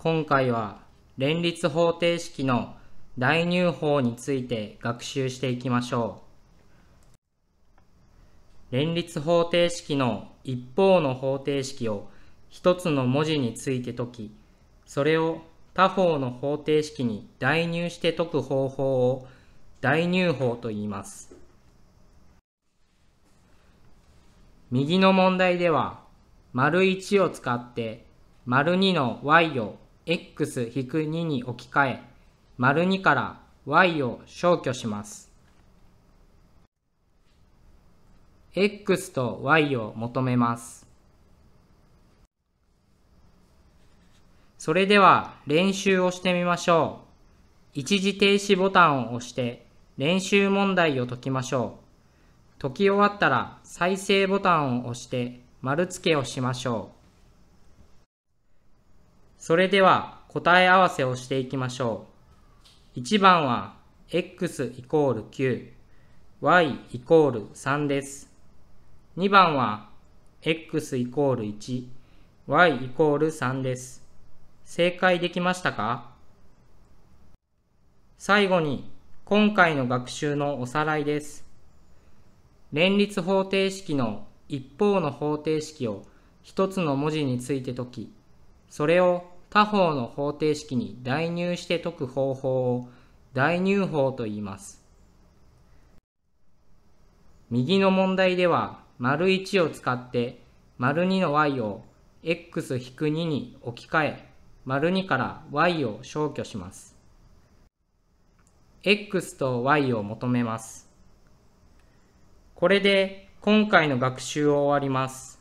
今回は連立方程式の代入法について学習していきましょう。連立方程式の一方の方程式を一つの文字について解き、それを他方の方程式に代入して解く方法を代入法と言います。右の問題では、丸1を使って、丸2の y を x-2 に置き換え、丸2から y を消去します。x と y を求めます。それでは練習をしてみましょう。一時停止ボタンを押して練習問題を解きましょう。解き終わったら再生ボタンを押して丸付けをしましょう。それでは答え合わせをしていきましょう。1番は x イコール9、y イコール3です。2番は x イコール1、y イコール3です。正解できましたか最後に今回の学習のおさらいです。連立方程式の一方の方程式を一つの文字について解き、それを他方の方程式に代入して解く方法を代入法と言います。右の問題では、丸1を使って、丸2の y を x-2 に置き換え、丸2から y を消去します。x と y を求めます。これで今回の学習を終わります。